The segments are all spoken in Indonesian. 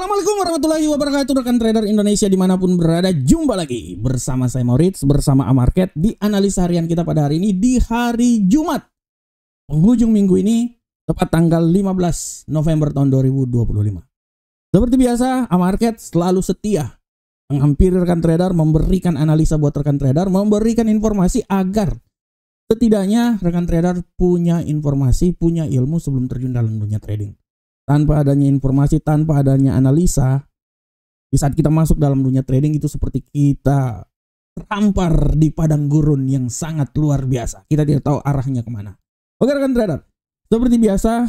Assalamualaikum warahmatullahi wabarakatuh rekan trader Indonesia dimanapun berada Jumpa lagi bersama saya Moritz bersama Amarket Di analisa harian kita pada hari ini di hari Jumat Penghujung minggu ini tepat tanggal 15 November tahun 2025 Seperti biasa Amarket selalu setia Menghampiri rekan trader memberikan analisa buat rekan trader Memberikan informasi agar setidaknya rekan trader punya informasi punya ilmu sebelum terjun dalam dunia trading tanpa adanya informasi, tanpa adanya analisa, di saat kita masuk dalam dunia trading itu seperti kita terampar di padang gurun yang sangat luar biasa. Kita tidak tahu arahnya kemana. Oke rekan trader, seperti biasa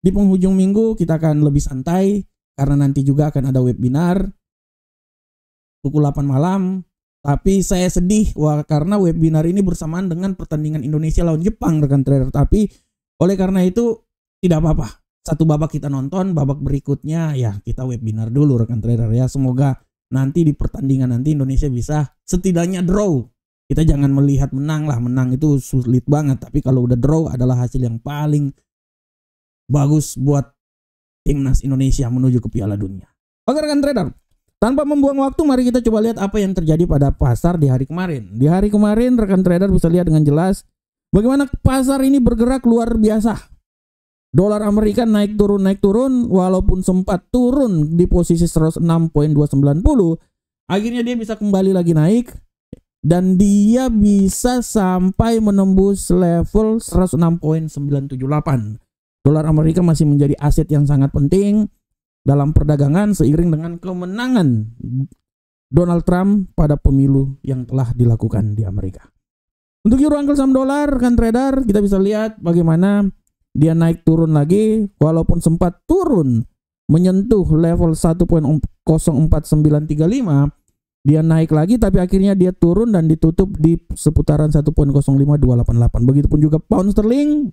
di penghujung minggu kita akan lebih santai karena nanti juga akan ada webinar pukul 8 malam. Tapi saya sedih wah, karena webinar ini bersamaan dengan pertandingan Indonesia lawan Jepang rekan trader. Tapi oleh karena itu tidak apa-apa satu babak kita nonton, babak berikutnya ya kita webinar dulu rekan trader ya. Semoga nanti di pertandingan nanti Indonesia bisa setidaknya draw. Kita jangan melihat menang lah, menang itu sulit banget. Tapi kalau udah draw adalah hasil yang paling bagus buat timnas Indonesia menuju ke Piala Dunia. Oke rekan trader, tanpa membuang waktu mari kita coba lihat apa yang terjadi pada pasar di hari kemarin. Di hari kemarin rekan trader bisa lihat dengan jelas bagaimana pasar ini bergerak luar biasa Dolar Amerika naik turun naik turun walaupun sempat turun di posisi 106.290 akhirnya dia bisa kembali lagi naik dan dia bisa sampai menembus level 106.978. Dolar Amerika masih menjadi aset yang sangat penting dalam perdagangan seiring dengan kemenangan Donald Trump pada pemilu yang telah dilakukan di Amerika. Untuk euro angkel saham dolar kan trader kita bisa lihat bagaimana dia naik turun lagi walaupun sempat turun menyentuh level 1.04935 dia naik lagi tapi akhirnya dia turun dan ditutup di seputaran 1.05288 begitupun juga pound sterling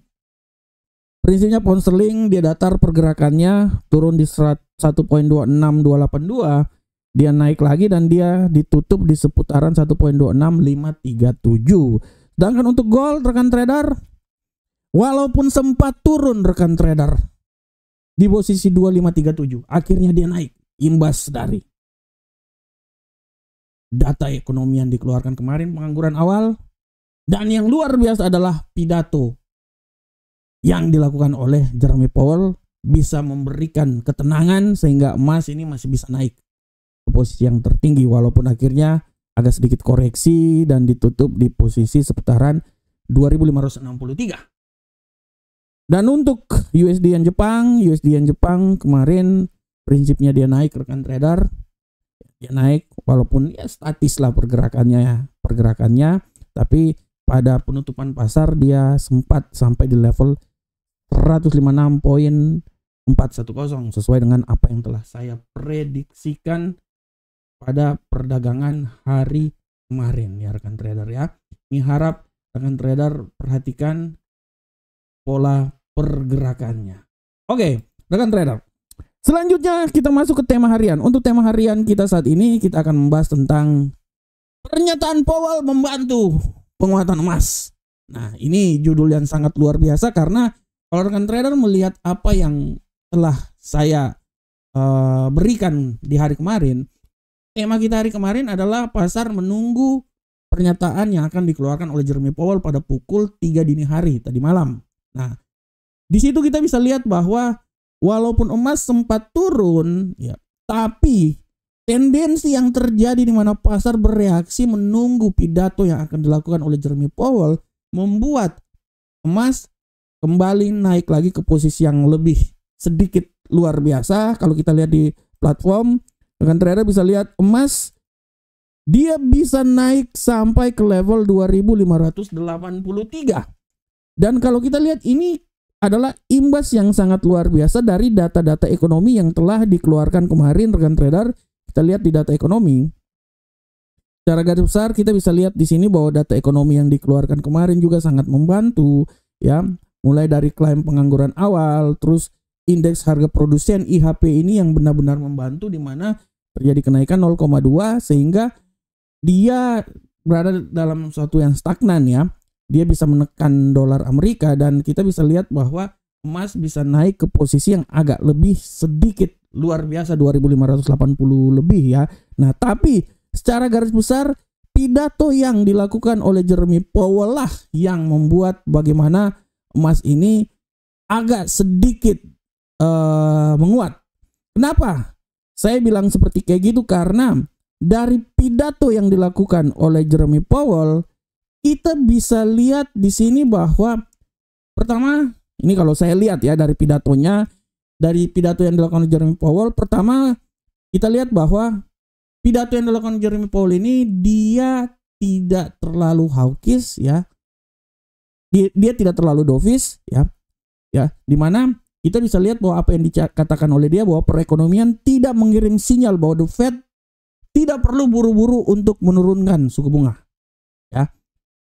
prinsipnya pound sterling dia datar pergerakannya turun di 1.26282 dia naik lagi dan dia ditutup di seputaran 1.26537 sedangkan untuk gold rekan trader Walaupun sempat turun rekan trader di posisi 2537, akhirnya dia naik imbas dari data ekonomi yang dikeluarkan kemarin pengangguran awal dan yang luar biasa adalah pidato yang dilakukan oleh Jeremy Powell bisa memberikan ketenangan sehingga emas ini masih bisa naik ke posisi yang tertinggi walaupun akhirnya agak sedikit koreksi dan ditutup di posisi seputaran 2563 dan untuk USD yang Jepang, USD yang Jepang kemarin prinsipnya dia naik rekan trader. Dia naik walaupun ya statis lah pergerakannya ya, pergerakannya tapi pada penutupan pasar dia sempat sampai di level 156.410 sesuai dengan apa yang telah saya prediksikan pada perdagangan hari kemarin ya rekan trader ya. Ini harap rekan trader perhatikan pola pergerakannya. Oke, okay, rekan trader. Selanjutnya kita masuk ke tema harian. Untuk tema harian kita saat ini kita akan membahas tentang pernyataan Powell membantu penguatan emas. Nah, ini judul yang sangat luar biasa karena kalau rekan trader melihat apa yang telah saya uh, berikan di hari kemarin, tema kita hari kemarin adalah pasar menunggu pernyataan yang akan dikeluarkan oleh Jeremy Powell pada pukul 3 dini hari tadi malam. Nah, di situ kita bisa lihat bahwa walaupun emas sempat turun, ya, tapi tendensi yang terjadi di mana pasar bereaksi menunggu pidato yang akan dilakukan oleh Jeremy Powell membuat emas kembali naik lagi ke posisi yang lebih sedikit luar biasa. Kalau kita lihat di platform, dengan trader bisa lihat emas dia bisa naik sampai ke level 2583. Dan kalau kita lihat ini adalah imbas yang sangat luar biasa dari data-data ekonomi yang telah dikeluarkan kemarin rekan trader. Kita lihat di data ekonomi. Secara garis besar kita bisa lihat di sini bahwa data ekonomi yang dikeluarkan kemarin juga sangat membantu ya. Mulai dari klaim pengangguran awal, terus indeks harga produsen IHP ini yang benar-benar membantu di mana terjadi kenaikan 0,2 sehingga dia berada dalam suatu yang stagnan ya dia bisa menekan dolar Amerika dan kita bisa lihat bahwa emas bisa naik ke posisi yang agak lebih sedikit luar biasa 2580 lebih ya. Nah, tapi secara garis besar pidato yang dilakukan oleh Jeremy Powell lah yang membuat bagaimana emas ini agak sedikit uh, menguat. Kenapa? Saya bilang seperti kayak gitu karena dari pidato yang dilakukan oleh Jeremy Powell kita bisa lihat di sini bahwa pertama ini kalau saya lihat ya dari pidatonya dari pidato yang dilakukan Jeremy Powell pertama kita lihat bahwa pidato yang dilakukan Jeremy Powell ini dia tidak terlalu hawkish ya dia, dia tidak terlalu dovish ya ya di mana kita bisa lihat bahwa apa yang dikatakan oleh dia bahwa perekonomian tidak mengirim sinyal bahwa the Fed tidak perlu buru-buru untuk menurunkan suku bunga ya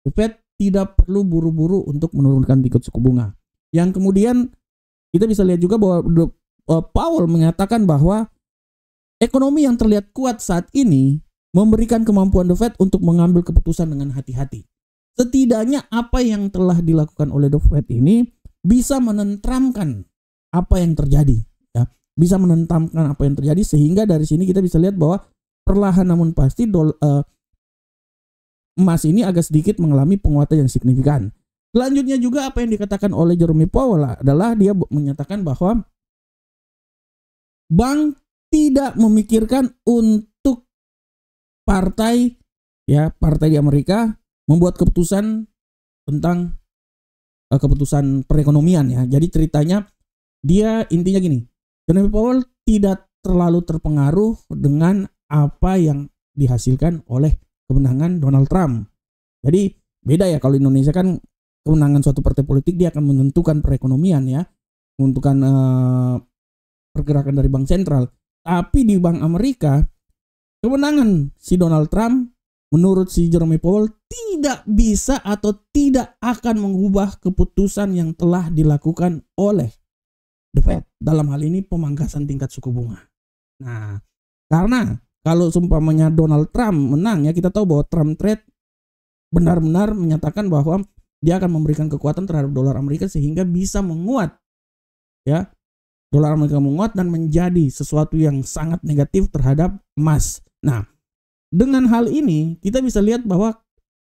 The Fed tidak perlu buru-buru untuk menurunkan tingkat suku bunga. Yang kemudian kita bisa lihat juga bahwa e, Powell mengatakan bahwa ekonomi yang terlihat kuat saat ini memberikan kemampuan The Fed untuk mengambil keputusan dengan hati-hati. Setidaknya apa yang telah dilakukan oleh The Fed ini bisa menentramkan apa yang terjadi, ya. Bisa menentramkan apa yang terjadi sehingga dari sini kita bisa lihat bahwa perlahan namun pasti dolar, uh, e, emas ini agak sedikit mengalami penguatan yang signifikan. Selanjutnya juga apa yang dikatakan oleh Jeremy Powell adalah dia menyatakan bahwa bank tidak memikirkan untuk partai ya partai di Amerika membuat keputusan tentang uh, keputusan perekonomian ya. Jadi ceritanya dia intinya gini, Jeremy Powell tidak terlalu terpengaruh dengan apa yang dihasilkan oleh kemenangan Donald Trump. Jadi beda ya kalau Indonesia kan kemenangan suatu partai politik dia akan menentukan perekonomian ya, menentukan uh, pergerakan dari bank sentral. Tapi di bank Amerika kemenangan si Donald Trump menurut si Jeremy Powell tidak bisa atau tidak akan mengubah keputusan yang telah dilakukan oleh The Fed. Dalam hal ini pemangkasan tingkat suku bunga. Nah, karena kalau sumpamanya Donald Trump menang ya kita tahu bahwa Trump trade benar-benar menyatakan bahwa dia akan memberikan kekuatan terhadap dolar Amerika sehingga bisa menguat ya dolar Amerika menguat dan menjadi sesuatu yang sangat negatif terhadap emas. Nah, dengan hal ini kita bisa lihat bahwa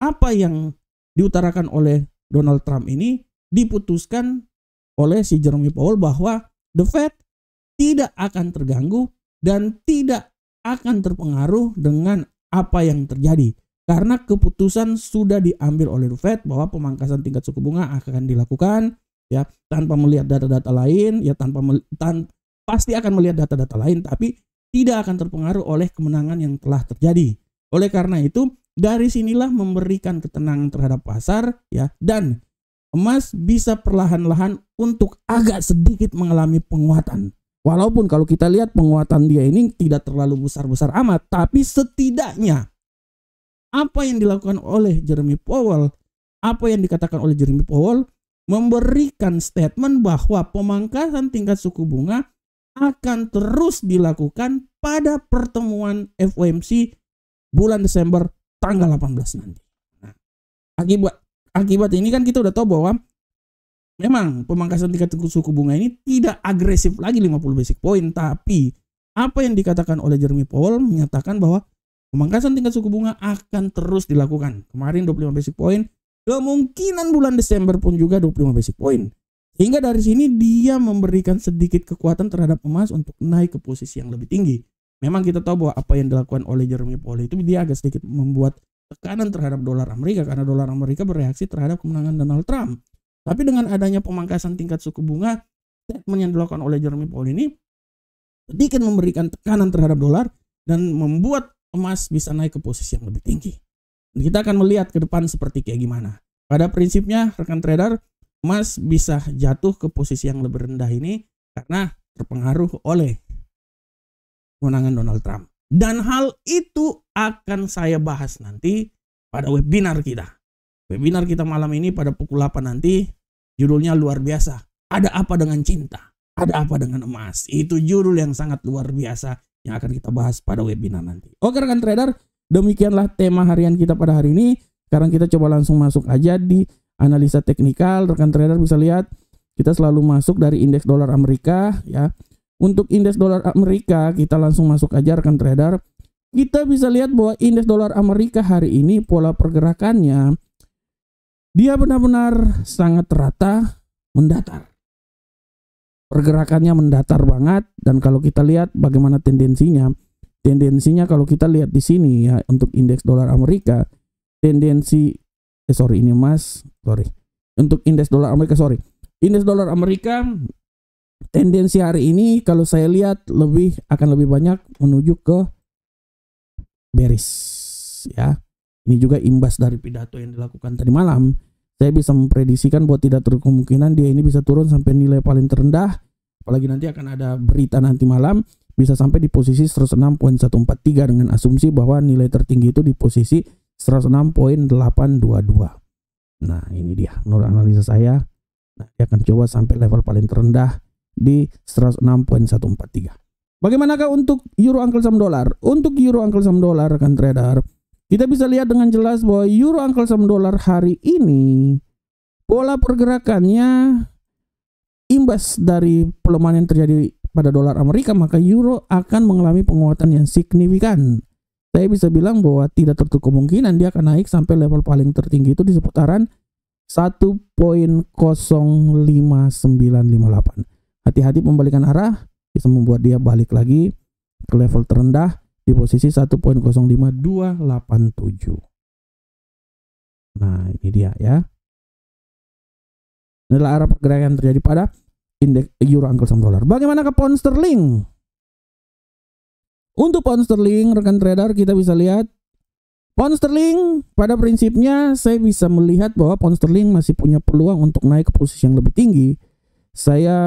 apa yang diutarakan oleh Donald Trump ini diputuskan oleh si Jeremy Powell bahwa the Fed tidak akan terganggu dan tidak akan terpengaruh dengan apa yang terjadi. Karena keputusan sudah diambil oleh Fed bahwa pemangkasan tingkat suku bunga akan dilakukan ya tanpa melihat data-data lain ya tanpa tan pasti akan melihat data-data lain tapi tidak akan terpengaruh oleh kemenangan yang telah terjadi. Oleh karena itu dari sinilah memberikan ketenangan terhadap pasar ya dan emas bisa perlahan-lahan untuk agak sedikit mengalami penguatan. Walaupun kalau kita lihat penguatan dia ini tidak terlalu besar-besar amat, tapi setidaknya apa yang dilakukan oleh Jeremy Powell, apa yang dikatakan oleh Jeremy Powell memberikan statement bahwa pemangkasan tingkat suku bunga akan terus dilakukan pada pertemuan FOMC bulan Desember tanggal 18 nanti. Nah, akibat akibat ini kan kita udah tahu bahwa Memang pemangkasan tingkat suku bunga ini tidak agresif lagi 50 basic point, tapi apa yang dikatakan oleh Jeremy Powell menyatakan bahwa pemangkasan tingkat suku bunga akan terus dilakukan. Kemarin 25 basic point, kemungkinan bulan Desember pun juga 25 basic point. Hingga dari sini dia memberikan sedikit kekuatan terhadap emas untuk naik ke posisi yang lebih tinggi. Memang kita tahu bahwa apa yang dilakukan oleh Jeremy Powell itu dia agak sedikit membuat tekanan terhadap dolar Amerika karena dolar Amerika bereaksi terhadap kemenangan Donald Trump. Tapi dengan adanya pemangkasan tingkat suku bunga, statement yang dilakukan oleh Jeremy Paul ini sedikit memberikan tekanan terhadap dolar dan membuat emas bisa naik ke posisi yang lebih tinggi. Dan kita akan melihat ke depan seperti kayak gimana. Pada prinsipnya, rekan trader, emas bisa jatuh ke posisi yang lebih rendah ini karena terpengaruh oleh kemenangan Donald Trump. Dan hal itu akan saya bahas nanti pada webinar kita. Webinar kita malam ini pada pukul 8 nanti judulnya luar biasa. Ada apa dengan cinta? Ada apa dengan emas? Itu judul yang sangat luar biasa yang akan kita bahas pada webinar nanti. Oke rekan trader, demikianlah tema harian kita pada hari ini. Sekarang kita coba langsung masuk aja di analisa teknikal. Rekan trader bisa lihat kita selalu masuk dari indeks dolar Amerika ya. Untuk indeks dolar Amerika kita langsung masuk aja rekan trader. Kita bisa lihat bahwa indeks dolar Amerika hari ini pola pergerakannya dia benar-benar sangat rata mendatar. Pergerakannya mendatar banget dan kalau kita lihat bagaimana tendensinya, tendensinya kalau kita lihat di sini ya untuk indeks dolar Amerika, tendensi eh sorry ini Mas, sorry. Untuk indeks dolar Amerika, sorry. Indeks dolar Amerika tendensi hari ini kalau saya lihat lebih akan lebih banyak menuju ke bearish ya ini juga imbas dari pidato yang dilakukan tadi malam. Saya bisa memprediksikan bahwa tidak terkemungkinan dia ini bisa turun sampai nilai paling terendah. Apalagi nanti akan ada berita nanti malam bisa sampai di posisi 106.143 dengan asumsi bahwa nilai tertinggi itu di posisi 106.822. Nah, ini dia menurut analisa saya. Nah, dia akan coba sampai level paling terendah di 106.143. Bagaimanakah untuk euro angkel sam dolar? Untuk euro angkel sam dolar akan trader kita bisa lihat dengan jelas bahwa euro angkel dolar hari ini pola pergerakannya imbas dari pelemahan yang terjadi pada dolar Amerika, maka euro akan mengalami penguatan yang signifikan. Saya bisa bilang bahwa tidak tertutup kemungkinan dia akan naik sampai level paling tertinggi itu di seputaran 1.05958. Hati-hati pembalikan arah bisa membuat dia balik lagi ke level terendah di posisi 1.05287. Nah, ini dia ya. Ini adalah arah pergerakan yang terjadi pada indeks euro angkel sama dolar. Bagaimana ke pound sterling? Untuk pound sterling, rekan trader kita bisa lihat pound sterling pada prinsipnya saya bisa melihat bahwa pound sterling masih punya peluang untuk naik ke posisi yang lebih tinggi. Saya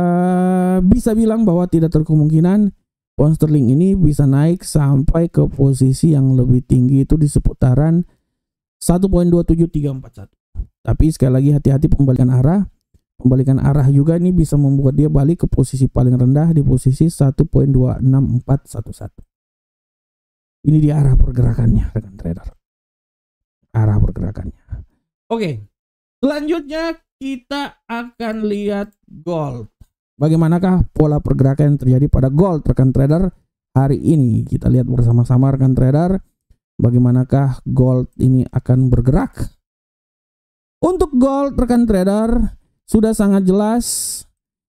bisa bilang bahwa tidak terkemungkinan pound sterling ini bisa naik sampai ke posisi yang lebih tinggi itu di seputaran 1.27341. Tapi sekali lagi hati-hati pembalikan arah. Pembalikan arah juga ini bisa membuat dia balik ke posisi paling rendah di posisi 1.26411. Ini di arah pergerakannya rekan trader. Arah pergerakannya. Oke. Selanjutnya kita akan lihat gold bagaimanakah pola pergerakan yang terjadi pada gold rekan trader hari ini. Kita lihat bersama-sama rekan trader bagaimanakah gold ini akan bergerak. Untuk gold rekan trader sudah sangat jelas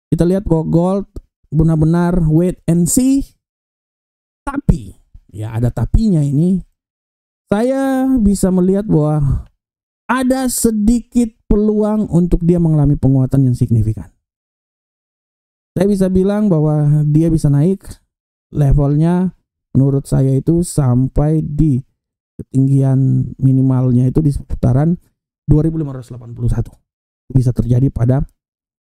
kita lihat bahwa gold benar-benar wait and see. Tapi ya ada tapinya ini. Saya bisa melihat bahwa ada sedikit peluang untuk dia mengalami penguatan yang signifikan saya bisa bilang bahwa dia bisa naik levelnya menurut saya itu sampai di ketinggian minimalnya itu di seputaran 2581 bisa terjadi pada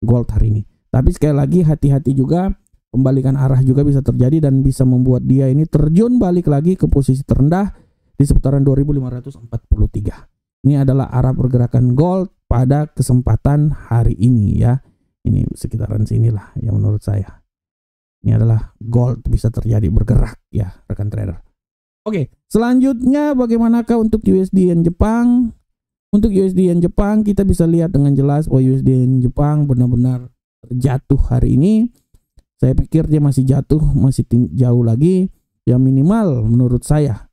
gold hari ini tapi sekali lagi hati-hati juga pembalikan arah juga bisa terjadi dan bisa membuat dia ini terjun balik lagi ke posisi terendah di seputaran 2543 ini adalah arah pergerakan gold pada kesempatan hari ini ya ini sekitaran sinilah yang menurut saya ini adalah gold bisa terjadi bergerak ya rekan trader oke selanjutnya bagaimanakah untuk USD yen Jepang untuk USD yen Jepang kita bisa lihat dengan jelas bahwa USD yen Jepang benar-benar jatuh hari ini saya pikir dia masih jatuh masih jauh lagi ya minimal menurut saya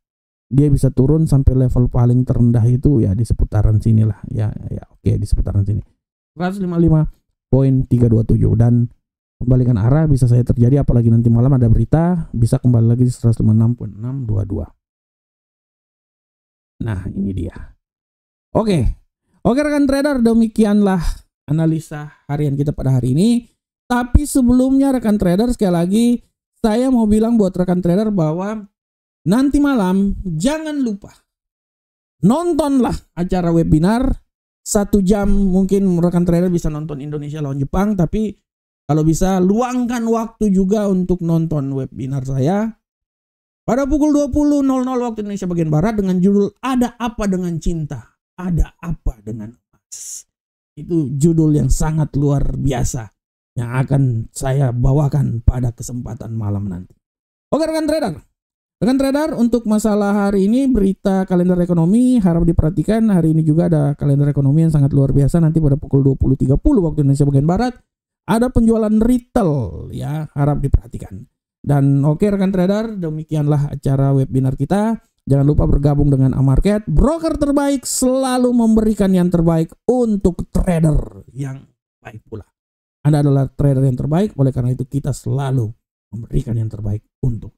dia bisa turun sampai level paling terendah itu ya di seputaran sinilah ya ya oke di seputaran sini 155 poin dan pembalikan arah bisa saya terjadi apalagi nanti malam ada berita bisa kembali lagi di 156.622. Nah, ini dia. Oke. Oke rekan trader, demikianlah analisa harian kita pada hari ini. Tapi sebelumnya rekan trader sekali lagi saya mau bilang buat rekan trader bahwa nanti malam jangan lupa nontonlah acara webinar satu jam mungkin rekan trader bisa nonton Indonesia lawan Jepang tapi kalau bisa luangkan waktu juga untuk nonton webinar saya pada pukul 20.00 waktu Indonesia bagian Barat dengan judul Ada Apa Dengan Cinta? Ada Apa Dengan Emas? Itu judul yang sangat luar biasa yang akan saya bawakan pada kesempatan malam nanti. Oke rekan trader, Rekan Trader, untuk masalah hari ini berita kalender ekonomi harap diperhatikan. Hari ini juga ada kalender ekonomi yang sangat luar biasa nanti pada pukul 20.30 waktu Indonesia bagian barat. Ada penjualan retail ya, harap diperhatikan. Dan oke rekan trader, demikianlah acara webinar kita. Jangan lupa bergabung dengan Amarket, broker terbaik selalu memberikan yang terbaik untuk trader yang baik pula. Anda adalah trader yang terbaik, oleh karena itu kita selalu memberikan yang terbaik untuk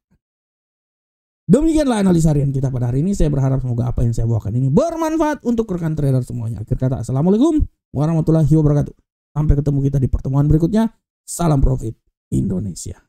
Demikianlah analisa harian kita pada hari ini. Saya berharap semoga apa yang saya bawakan ini bermanfaat untuk rekan trader semuanya. Akhir kata, Assalamualaikum warahmatullahi wabarakatuh. Sampai ketemu kita di pertemuan berikutnya. Salam profit Indonesia.